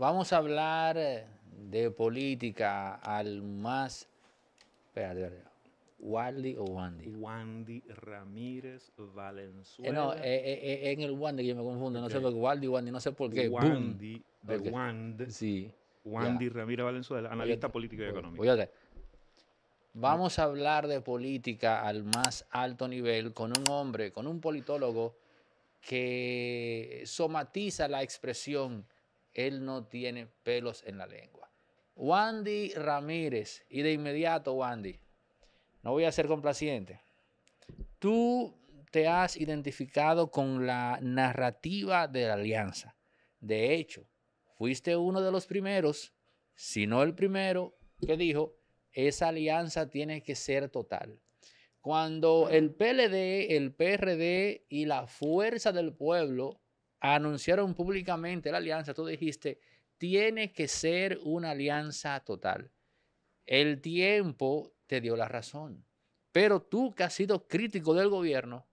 Vamos a hablar eh, de política al más. Espérate, espérate. Wandy o Wandy. Wandy Ramírez Valenzuela. Eh, no, eh, eh, eh en el Wandy que me confundo, no sé por qué. Wandy, Wandy, no sé por qué. Wandy, de Wand. Sí. Wandy Ramírez Valenzuela, analista político y económico. Oye, Vamos a hablar de política al más alto nivel con un hombre, con un politólogo que somatiza la expresión él no tiene pelos en la lengua. Wandy Ramírez, y de inmediato, Wandy, no voy a ser complaciente. Tú te has identificado con la narrativa de la alianza. De hecho, fuiste uno de los primeros, si no el primero, que dijo, esa alianza tiene que ser total. Cuando el PLD, el PRD y la fuerza del pueblo anunciaron públicamente la alianza, tú dijiste, tiene que ser una alianza total. El tiempo te dio la razón, pero tú que has sido crítico del gobierno,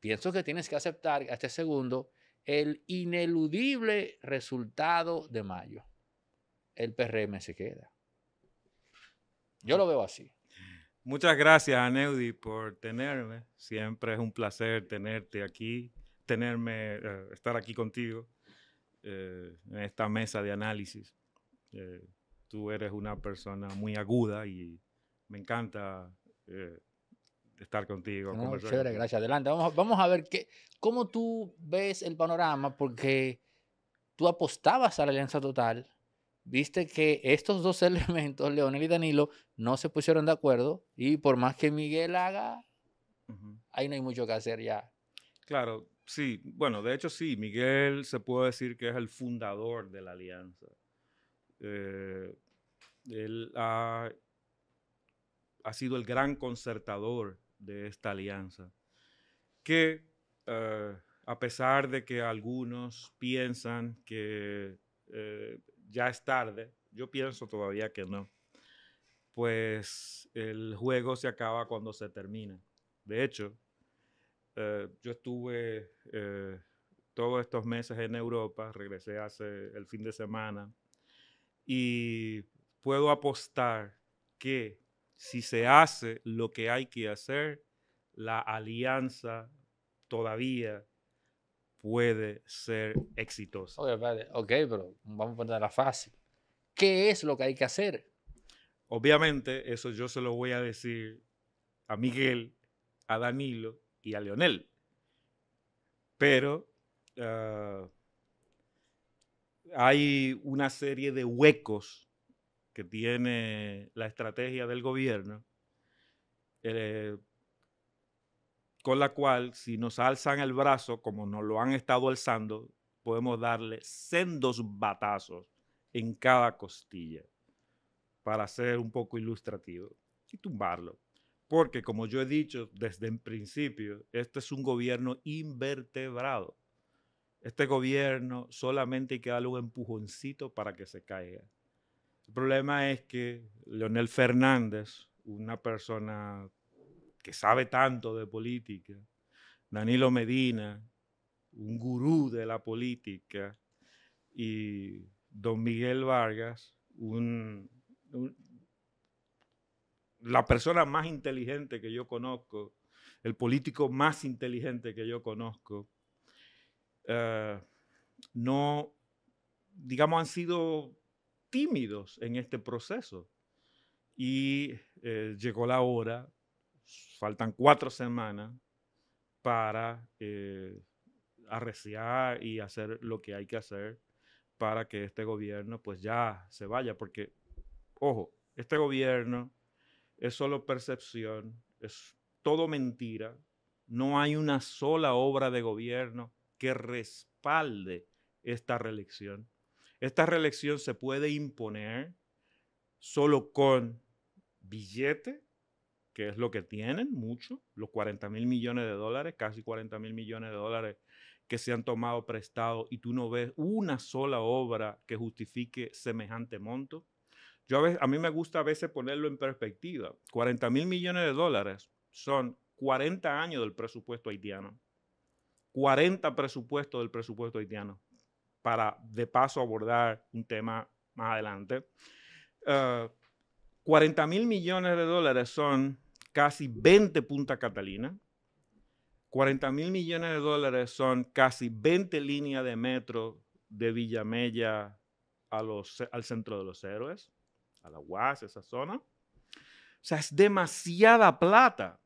pienso que tienes que aceptar a este segundo el ineludible resultado de mayo. El PRM se queda. Yo lo veo así. Muchas gracias, Aneudi, por tenerme. Siempre es un placer tenerte aquí tenerme, eh, estar aquí contigo eh, en esta mesa de análisis. Eh, tú eres una persona muy aguda y me encanta estar contigo. chévere, gracias. Adelante. Vamos, vamos a ver qué, cómo tú ves el panorama, porque tú apostabas a la Alianza Total, viste que estos dos elementos, Leonel y Danilo, no se pusieron de acuerdo y por más que Miguel haga, ahí no hay mucho que hacer ya. Claro, Sí, bueno, de hecho sí, Miguel se puede decir que es el fundador de la alianza. Eh, él ha, sido el gran concertador de esta alianza, que eh, a pesar de que algunos piensan que eh, ya es tarde, yo pienso todavía que no, pues el juego se acaba cuando se termina. De hecho, eh, yo estuve eh, todos estos meses en Europa, regresé hace el fin de semana y puedo apostar que si se hace lo que hay que hacer, la alianza todavía puede ser exitosa. Ok, pero vamos a ponerla fácil. ¿Qué es lo que hay que hacer? Obviamente, eso yo se lo voy a decir a Miguel, a Danilo y a Leonel. Pero ah, hay una serie de huecos que tiene la estrategia del gobierno, eh, con la cual si nos alzan el brazo, como nos lo han estado alzando, podemos darle sendos batazos en cada costilla, para ser un poco ilustrativo, y tumbarlo. Porque como yo he dicho desde el principio, este es un gobierno invertebrado. Este gobierno solamente hay que darle un empujoncito para que se caiga. El problema es que Leonel Fernández, una persona que sabe tanto de política, Danilo Medina, un gurú de la política, y don Miguel Vargas, un, un, la persona más inteligente que yo conozco, el político más inteligente que yo conozco, eh, no, digamos, han sido tímidos en este proceso. Y eh, llegó la hora, faltan cuatro semanas para eh, arreciar y hacer lo que hay que hacer para que este gobierno pues ya se vaya, porque, ojo, este gobierno es solo percepción, es todo mentira. No hay una sola obra de gobierno que respalde esta reelección. Esta reelección se puede imponer solo con billete, que es lo que tienen, mucho, los 40 mil millones de dólares, casi 40 mil millones de dólares que se han tomado prestado y tú no ves una sola obra que justifique semejante monto. Yo a, mí me gusta a veces ponerlo en perspectiva. 40 mil millones de dólares son 40 años del presupuesto haitiano. 40 presupuestos del presupuesto haitiano para de paso abordar un tema más adelante. 40 eh, mil millones de dólares son casi 20 Punta Catalina. 40 mil millones de dólares son casi 20 líneas de metro de Villamella a los, al centro de los héroes a la UAS, esa zona. O sea, es demasiada plata.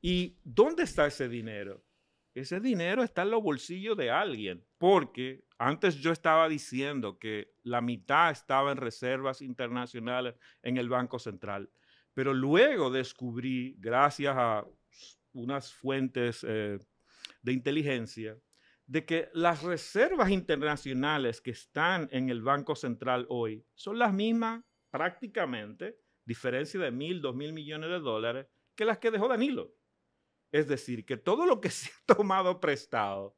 ¿Y dónde está ese dinero? Ese dinero está en los bolsillos de alguien, porque antes yo estaba diciendo que la mitad estaba en reservas internacionales en el Banco Central, pero luego descubrí, gracias a unas fuentes eh, de inteligencia, de que las reservas internacionales que están en el Banco Central hoy son las mismas prácticamente, diferencia de mil, dos mil millones de dólares, que las que dejó Danilo. Es decir, que todo lo que se ha tomado prestado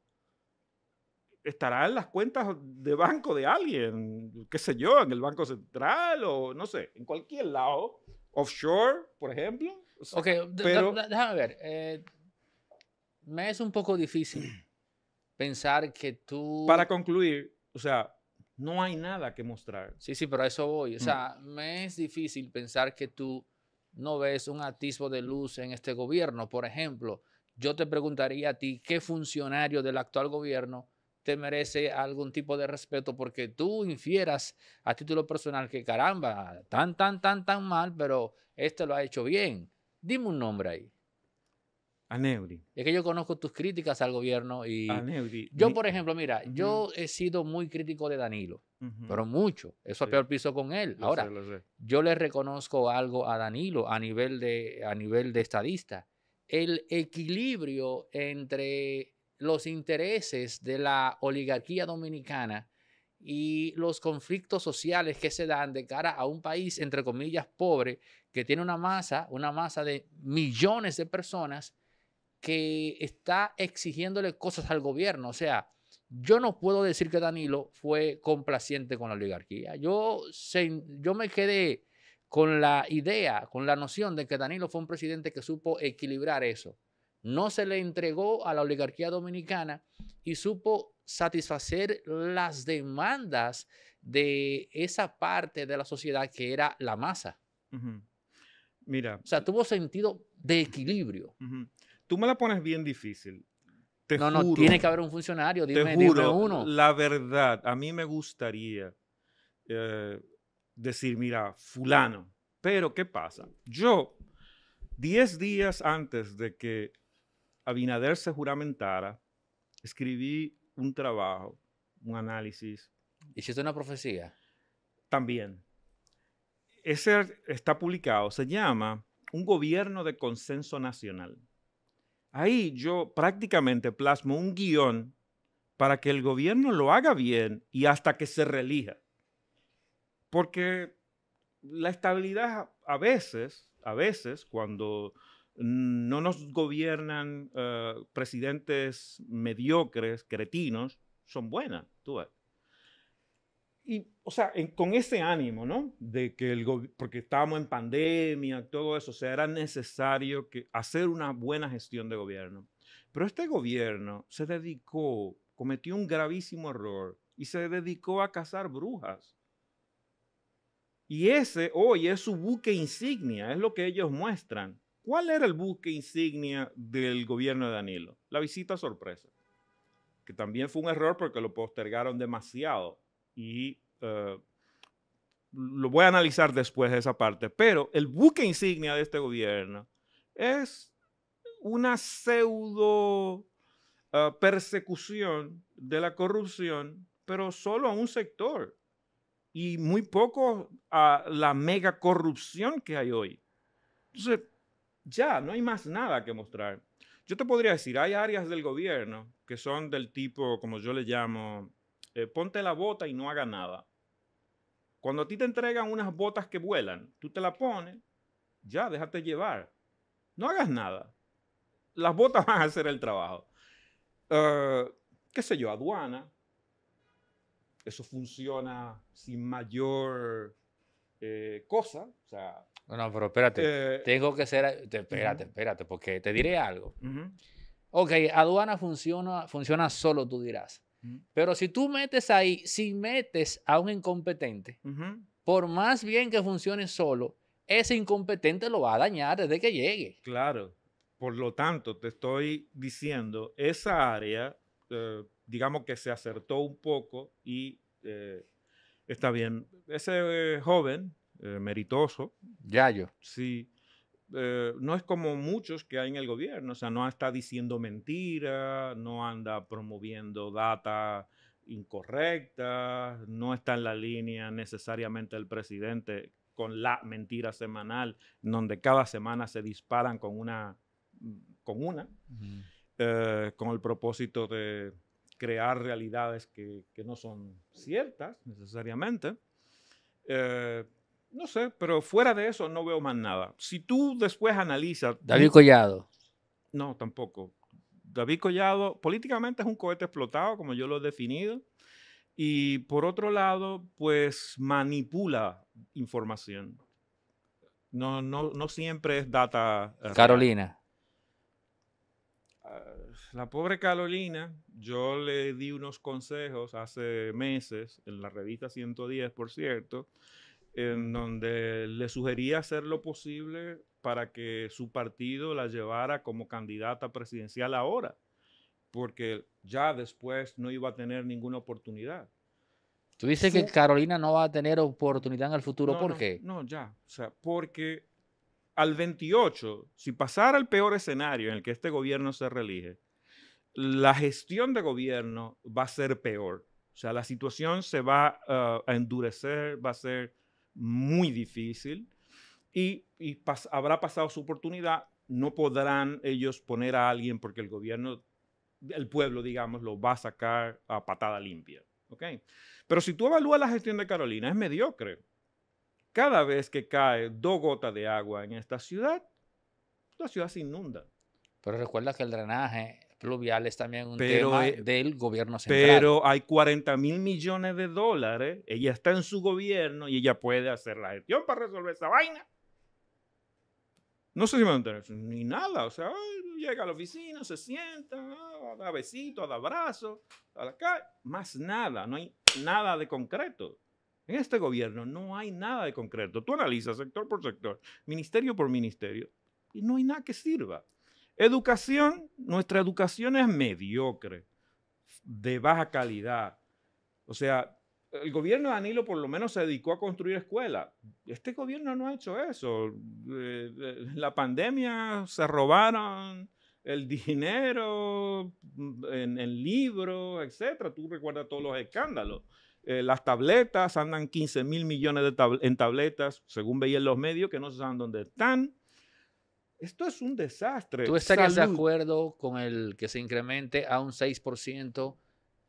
estará en las cuentas de banco de alguien, qué sé yo, en el Banco Central o no sé, en cualquier lado, offshore, por ejemplo. ok, déjame ver. Eh, me es un poco difícil pensar que tú... Para concluir, o sea, no hay nada que mostrar. Sí, sí, pero a eso voy. O mm. sea, me es difícil pensar que tú no ves un atisbo de luz en este gobierno. Por ejemplo, yo te preguntaría a ti, ¿qué funcionario del actual gobierno te merece algún tipo de respeto? Porque tú infieras a título personal que caramba, tan, tan, tan, tan mal, pero este lo ha hecho bien. Dime un nombre ahí. A Es que yo conozco tus críticas al gobierno y... A Yo, por ejemplo, mira, yo he sido muy crítico de Danilo, pero mucho. Eso a peor piso con él. Ahora, yo le reconozco algo a Danilo a nivel de, a nivel de estadista. El equilibrio entre los intereses de la oligarquía dominicana y los conflictos sociales que se dan de cara a un país, entre comillas, pobre, que tiene una masa, una masa de millones de personas que está exigiéndole cosas al gobierno. O sea, yo no puedo decir que Danilo fue complaciente con la oligarquía. Yo, yo me quedé con la idea, con la noción de que Danilo fue un presidente que supo equilibrar eso. No se le entregó a la oligarquía dominicana y supo satisfacer las demandas de esa parte de la sociedad que era la masa. Mira. O sea, eh tuvo sentido de equilibrio tú me la pones bien difícil. no, no, tiene que haber un funcionario, dime, te juro, uno. La verdad, a mí me gustaría eh, decir, mira, fulano, pero ¿qué pasa? Yo, 10 días antes de que Abinader se juramentara, escribí un trabajo, un análisis. ¿Hiciste una profecía? También. Ese está publicado, se llama Un gobierno de consenso nacional. Ahí yo prácticamente plasmo un guión para que el gobierno lo haga bien y hasta que se relija. Porque la estabilidad a veces, a veces cuando no nos gobiernan eh, presidentes mediocres, cretinos, son buenas, tú ves y, o sea, con ese ánimo, ¿no? De que el porque estábamos en pandemia, todo eso, o sea, era necesario que hacer una buena gestión de gobierno. Pero este gobierno se dedicó, cometió un gravísimo error y se dedicó a cazar brujas. Y ese hoy es su buque insignia, es lo que ellos muestran. ¿Cuál era el buque insignia del gobierno de Danilo? La visita sorpresa, que también fue un error porque lo postergaron demasiado y eh, lo voy a analizar después de esa parte, pero el buque insignia de este gobierno es una pseudo eh, persecución de la corrupción, pero solo a un sector y muy poco a la mega corrupción que hay hoy. Entonces, ya no hay más nada que mostrar. Yo te podría decir, hay áreas del gobierno que son del tipo, como yo le llamo, eh, ponte la bota y no haga nada. Cuando a ti te entregan unas botas que vuelan, tú te la pones, ya, déjate llevar. No hagas nada. Las botas van a hacer el trabajo. Eh, ¿Qué sé yo? Aduana. Eso funciona sin mayor eh, cosa. no, pero espérate. Tengo que ser. espérate, espérate, porque te diré algo. Ok, aduana funciona, funciona solo, tú dirás. Pero si tú metes ahí, si metes a un incompetente, por más bien que funcione solo, ese incompetente lo va a dañar desde que llegue. Claro. Por lo tanto, te estoy diciendo, esa área, eh, digamos que se acertó un poco y eh, está bien. Ese joven, eh, meritoso. Yayo. Sí. Eh, no es como muchos que hay en el gobierno, o sea, no está diciendo mentira, no anda promoviendo data incorrecta, no está en la línea necesariamente el presidente con la mentira semanal, donde cada semana se disparan con una, con eh, con el propósito de crear realidades que, no son ciertas necesariamente. Eh, no sé, pero fuera de eso no veo más nada. Si tú después analizas... David Collado. No, tampoco. David Collado políticamente es un cohete explotado, como yo lo he definido. Y por otro lado, pues manipula información. No, no, no siempre es data. Eh, Carolina. Ah, la pobre Carolina, yo le di unos consejos hace meses en la revista 110, por cierto, en donde le sugería hacer lo posible para que su partido la llevara como candidata presidencial ahora, porque ya después no iba a tener ninguna oportunidad. Tú dices que Carolina no va a tener oportunidad en el futuro, ¿por qué? No, ya, o sea, porque al 28, si pasara el peor escenario en el que este gobierno se reelige, la gestión de gobierno va a ser peor. O sea, la situación se va ah, a endurecer, va a ser muy difícil y, habrá pasado su oportunidad. No podrán ellos poner a alguien porque el gobierno, el pueblo, digamos, lo va a sacar a patada limpia. ¿okay? Pero si tú evalúas la gestión de Carolina, es mediocre. Cada vez que cae dos gotas de agua en esta ciudad, la ciudad se inunda. Pero recuerda que el drenaje pluvial también un pero, tema eh, del gobierno central. Pero hay 40 mil millones de dólares, ella está en su gobierno y ella puede hacer la gestión para resolver esa vaina. No sé si me entender, ni nada. O sea, llega a la oficina, se sienta, ah, da besitos, da abrazos, más nada, no hay nada de concreto. En este gobierno no hay nada de concreto. Tú analizas sector por sector, ministerio por ministerio, y no hay nada que sirva. Educación, nuestra educación es mediocre, de baja calidad. O sea, el gobierno de Danilo por lo menos se dedicó a construir escuelas. Este gobierno no ha hecho eso. Eh, eh, la pandemia se robaron el dinero mm, en, el libros, etcétera. Tú recuerdas todos los escándalos. Eh, las tabletas, andan 15 mil millones de en tabletas, según veían los medios, que no se saben dónde están. Esto es un desastre. ¿Tú estarías de acuerdo con el que se incremente a un 6%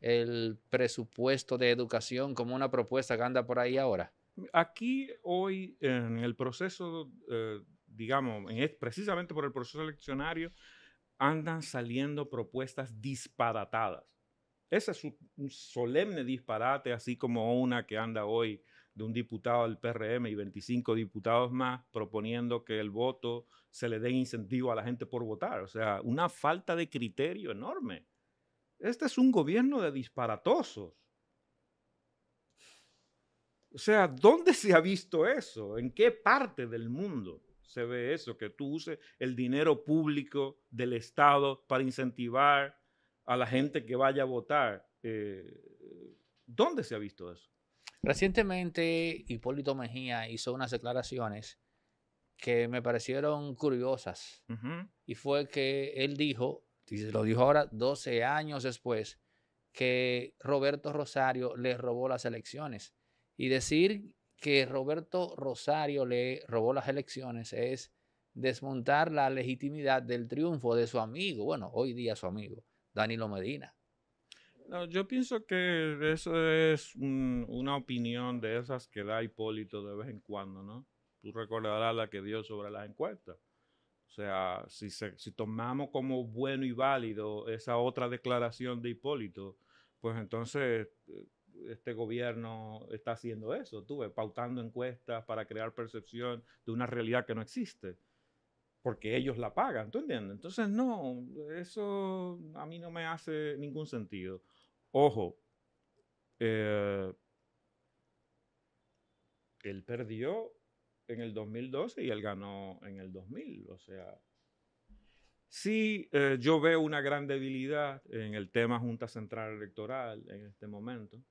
el presupuesto de educación como una propuesta que anda por ahí ahora? Aquí hoy en el proceso, eh, digamos, precisamente por el proceso eleccionario, andan saliendo propuestas disparatadas. Ese es un solemne disparate, así como una que anda hoy de un diputado del PRM y 25 diputados más proponiendo que el voto se le dé incentivo a la gente por votar. O sea, una falta de criterio enorme. Este es un gobierno de disparatosos. O sea, ¿dónde se ha visto eso? ¿En qué parte del mundo se ve eso? Que tú uses el dinero público del Estado para incentivar a la gente que vaya a votar. Eh, ¿Dónde se ha visto eso? Recientemente Hipólito Mejía hizo unas declaraciones que me parecieron curiosas y fue que él dijo, y se lo dijo ahora 12 años después, que Roberto Rosario le robó las elecciones. Y decir que Roberto Rosario le robó las elecciones es desmontar la legitimidad del triunfo de su amigo, bueno, hoy día su amigo, Danilo Medina yo pienso que eso es una opinión de esas que da Hipólito de vez en cuando, ¿no? Tú recordarás la que dio sobre las encuestas. O sea, si, si tomamos como bueno y válido esa otra declaración de Hipólito, pues entonces eh, este gobierno está haciendo eso, tú ves, pautando encuestas para crear percepción de una realidad que no existe, porque ellos la pagan, ¿tú entiendes? Entonces, no, eso a mí no me hace ningún sentido. Ojo, eh, él perdió en el 2012 y él ganó en el 2000. O sea, sí, eh, yo veo una gran debilidad en el tema Junta Central Electoral en este momento.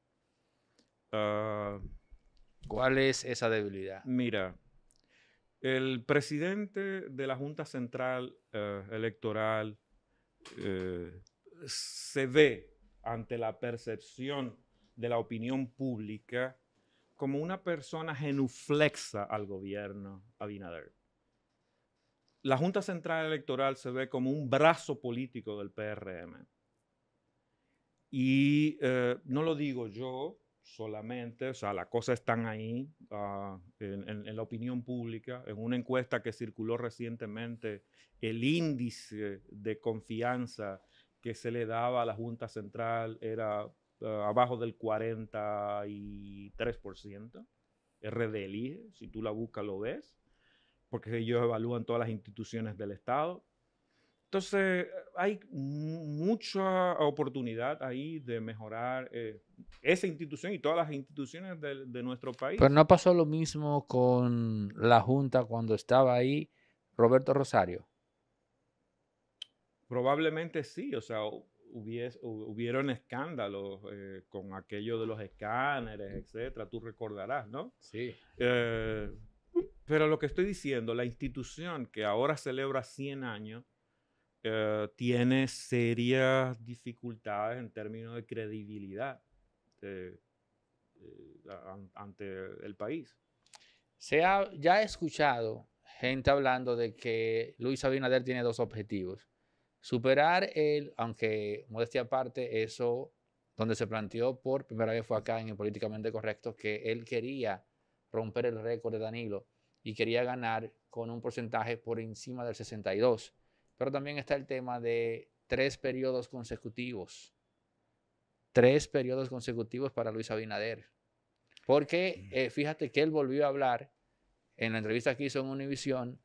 Ah, ¿Cuál es esa debilidad? Mira, el presidente de la Junta Central eh, Electoral se ve ante la percepción de la opinión pública como una persona genuflexa al gobierno Abinader. La Junta Central Electoral se ve como un brazo político del PRM. Y eh, no lo digo yo solamente, o sea, las cosas están ahí ah, en, la opinión pública. En una encuesta que circuló recientemente, el índice de confianza que se le daba a la Junta Central era eh, abajo del 43%. RD elige, si tú la buscas lo ves, porque ellos evalúan todas las instituciones del Estado. Entonces, hay mucha oportunidad ahí de mejorar eh, esa institución y todas las instituciones de, nuestro país. Pero no pasó lo mismo con la Junta cuando estaba ahí Roberto Rosario. Probablemente sí, o sea, hubieron escándalos eh, con aquello de los escáneres, etcétera, tú recordarás, ¿no? Sí. Eh, pero lo que estoy diciendo, la institución que ahora celebra 100 años eh, tiene serias dificultades en términos de credibilidad ante el país. Se ha, ya he escuchado gente hablando de que Luis Abinader tiene dos objetivos. Superar el, aunque modestia aparte, eso donde se planteó por primera vez fue acá en el Políticamente Correcto que él quería romper el récord de Danilo y quería ganar con un porcentaje por encima del 62. Pero también está el tema de tres periodos consecutivos. Tres periodos consecutivos para Luis Abinader. Porque mm. eh, fíjate que él volvió a hablar en la entrevista que hizo en Univisión.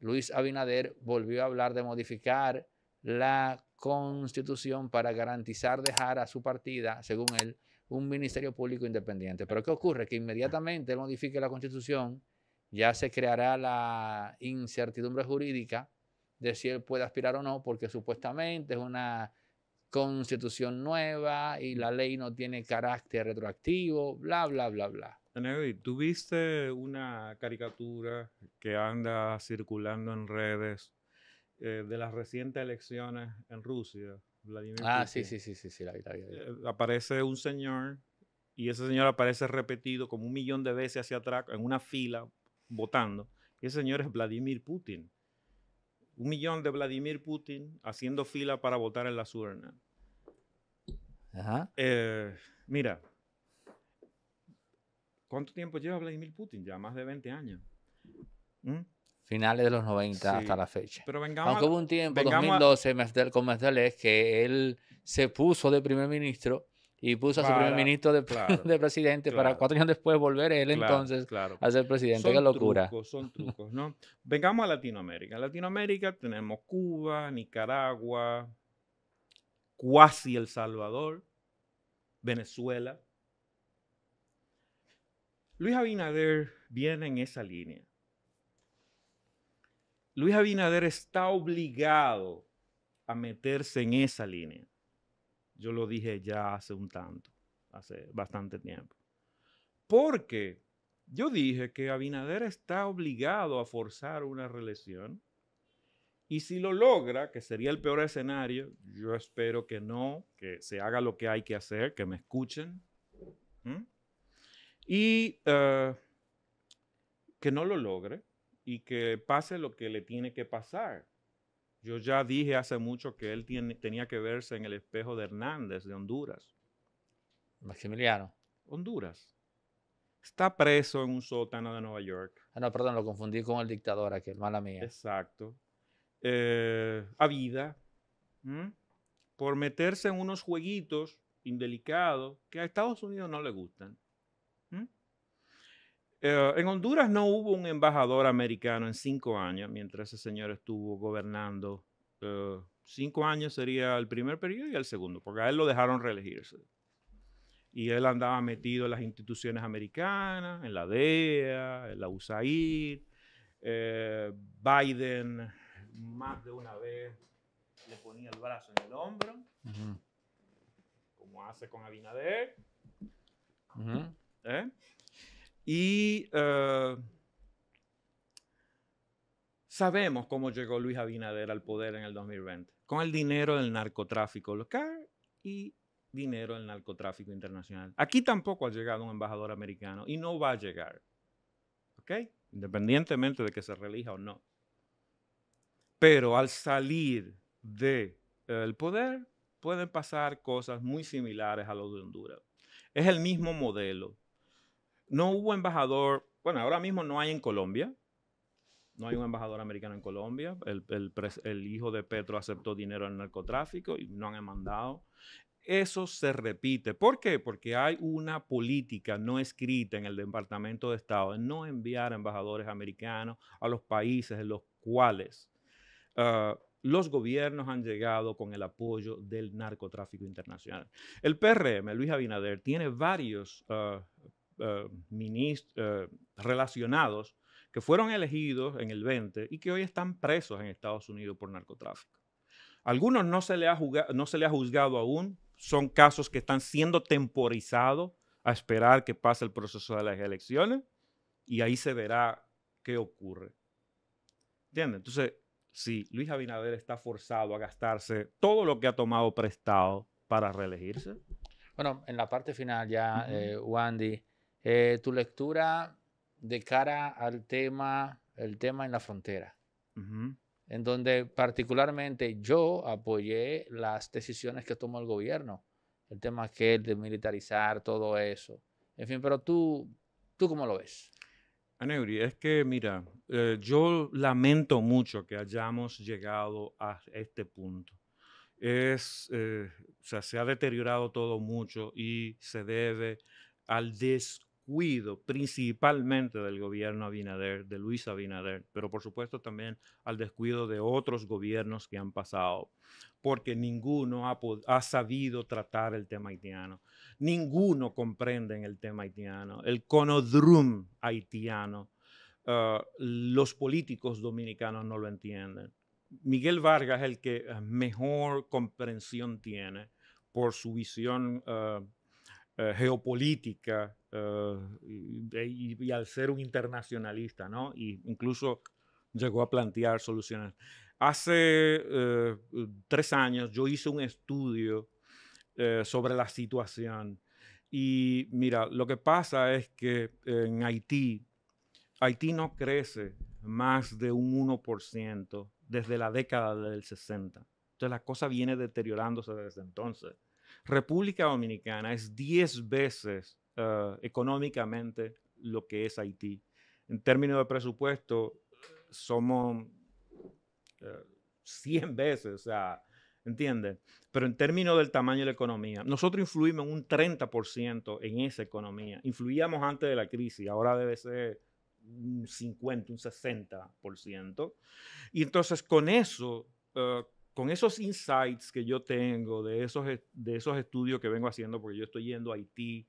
Luis Abinader volvió a hablar de modificar la constitución para garantizar dejar a su partida, según él, un ministerio público independiente. Pero ¿qué ocurre? Que inmediatamente modifique la constitución, ya se creará la incertidumbre jurídica de si él puede aspirar o no, porque supuestamente es una constitución nueva y la ley no tiene carácter retroactivo, bla, bla, bla, bla. ¿tuviste una caricatura que anda circulando en redes eh, de las recientes elecciones en Rusia, Vladimir ah, sí, sí, sí, sí, la eh, aparece un señor y ese señor aparece repetido como un millón de veces hacia atrás en una fila votando. ese señor es Vladimir Putin. Un millón de Vladimir Putin haciendo fila para votar en la urna. Ajá. Eh, mira, ¿cuánto tiempo lleva Vladimir Putin? Ya más de 20 años. ¿Mm? finales de los 90 hasta la fecha. Pero vengamos, Aunque hubo un tiempo, 2012, con que él se puso de primer ministro y puso a su primer ministro de, presidente para cuatro años después volver él entonces a ser presidente. Qué locura. Trucos, son trucos, ¿no? Vengamos a Latinoamérica. En Latinoamérica tenemos Cuba, Nicaragua, cuasi El Salvador, Venezuela. Luis Abinader viene en esa línea Luis Abinader está obligado a meterse en esa línea. Yo lo dije ya hace un tanto, hace bastante tiempo. Porque yo dije que Abinader está obligado a forzar una reelección. Y si lo logra, que sería el peor escenario, yo espero que no, que se haga lo que hay que hacer, que me escuchen. Y eh, que no lo logre, y que pase lo que le tiene que pasar. Yo ya dije hace mucho que él tenía que verse en el espejo de Hernández de Honduras. Maximiliano. Honduras. Está preso en un sótano de Nueva York. Ah, no, perdón, lo confundí con el dictador aquel, mala mía. Exacto. Eh, a vida. Por meterse en unos jueguitos indelicados que a Estados Unidos no le gustan. Eh, en Honduras no hubo un embajador americano en cinco años, mientras ese señor estuvo gobernando. Eh, cinco años sería el primer periodo y el segundo, porque a él lo dejaron reelegirse. Y él andaba metido en las instituciones americanas, en la DEA, en la USAID. Eh, Biden más de una vez le ponía el brazo en el hombro, como hace con Abinader. ¿Eh? Y eh, sabemos cómo llegó Luis Abinader al poder en el 2020, con el dinero del narcotráfico local y dinero del narcotráfico internacional. Aquí tampoco ha llegado un embajador americano y no va a llegar, ¿ok? Independientemente de que se relija o no. Pero al salir del de, poder pueden pasar cosas muy similares a lo de Honduras. Es el mismo modelo. No hubo embajador, bueno, ahora mismo no hay en Colombia, no hay un embajador americano en Colombia. El, hijo de Petro aceptó dinero en narcotráfico y no han mandado. Eso se repite. ¿Por qué? Porque hay una política no escrita en el Departamento de Estado de no enviar embajadores americanos a los países en los cuales ah, los gobiernos han llegado con el apoyo del narcotráfico internacional. El PRM, Luis Abinader, tiene varios ah, eh, ministros eh, relacionados que fueron elegidos en el 20 y que hoy están presos en Estados Unidos por narcotráfico. Algunos no se le ha, no se le ha juzgado aún, son casos que están siendo temporizados a esperar que pase el proceso de las elecciones y ahí se verá qué ocurre. ¿Entiendes? Entonces, si Luis Abinader está forzado a gastarse todo lo que ha tomado prestado para reelegirse. Bueno, en la parte final ya, eh, Wandy, eh, tu lectura de cara al tema, el tema en la frontera, en donde particularmente yo apoyé las decisiones que tomó el gobierno, el tema aquel de militarizar, todo eso. En fin, pero tú, ¿tú cómo lo ves? Aneuri, es que mira, eh, yo lamento mucho que hayamos llegado a este punto. Es, eh, o sea, se ha deteriorado todo mucho y se debe al des Cuido principalmente del gobierno de Luis Abinader, pero por supuesto también al descuido de otros gobiernos que han pasado, porque ninguno ha, sabido tratar el tema haitiano, ninguno comprende el tema haitiano, el conodrum haitiano, ah, los políticos dominicanos no lo entienden. Miguel Vargas es el que ah, mejor comprensión tiene por su visión ah, geopolítica eh, y, al ser un internacionalista, ¿no? Y incluso llegó a plantear soluciones. Hace eh, tres años yo hice un estudio eh, sobre la situación y mira, lo que pasa es que en Haití, Haití no crece más de un 1% desde la década del 60. Entonces la cosa viene deteriorándose desde entonces. República Dominicana es 10 veces eh, económicamente lo que es Haití. En términos de presupuesto, somos 100 eh, veces, o sea, ¿entiendes? Pero en términos del tamaño de la economía, nosotros influimos un 30% en esa economía. Influíamos antes de la crisis, ahora debe ser un 50, un 60%. Y entonces con eso, eh, con esos insights que yo tengo de esos, de esos estudios que vengo haciendo, porque yo estoy yendo a Haití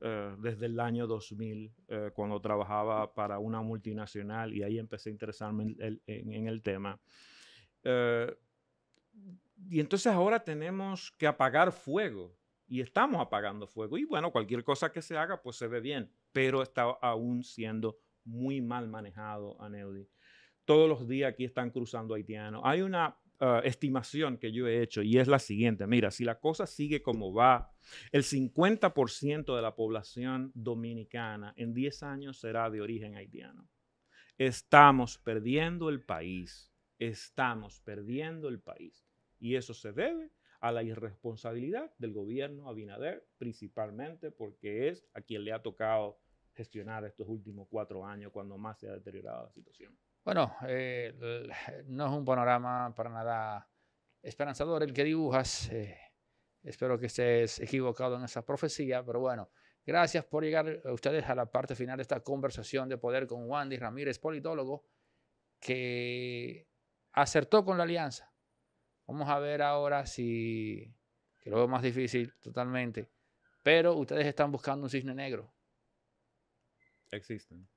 eh, desde el año 2000, eh, cuando trabajaba para una multinacional y ahí empecé a interesarme en el, tema. Eh, y entonces ahora tenemos que apagar fuego y estamos apagando fuego. Y bueno, cualquier cosa que se haga, pues se ve bien, pero está aún siendo muy mal manejado, Aneudi. Todos los días aquí están cruzando haitianos. Hay una Ah, estimación que yo he hecho y es la siguiente. Mira, si la cosa sigue como va, el 50% de la población dominicana en 10 años será de origen haitiano. Estamos perdiendo el país, estamos perdiendo el país. Y eso se debe a la irresponsabilidad del gobierno Abinader, principalmente porque es a quien le ha tocado gestionar estos últimos cuatro años cuando más se ha deteriorado la situación. Bueno, eh, eh, no es un panorama para nada esperanzador el que dibujas. Eh, espero que estés equivocado en esa profecía, pero bueno, gracias por llegar a ustedes a la parte final de esta conversación de poder con Wandy Ramírez, politólogo, que acertó con la alianza. Vamos a ver ahora si, lo veo más difícil totalmente, pero ustedes están buscando un cisne negro. Existen.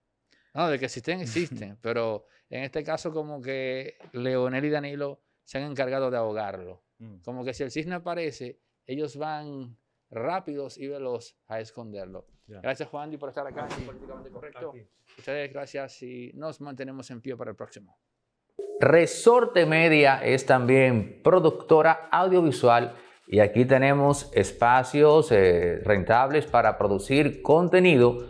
No, de que existen, existen, pero en este caso como que Leonel y Danilo se han encargado de ahogarlo. Mm. Como que si el cisne aparece, ellos van rápidos y veloz a esconderlo. Gracias Juan por estar acá, aquí, políticamente correcto. Muchas gracias y nos mantenemos en pie para el próximo. Resorte Media es también productora audiovisual y aquí tenemos espacios eh, rentables para producir contenido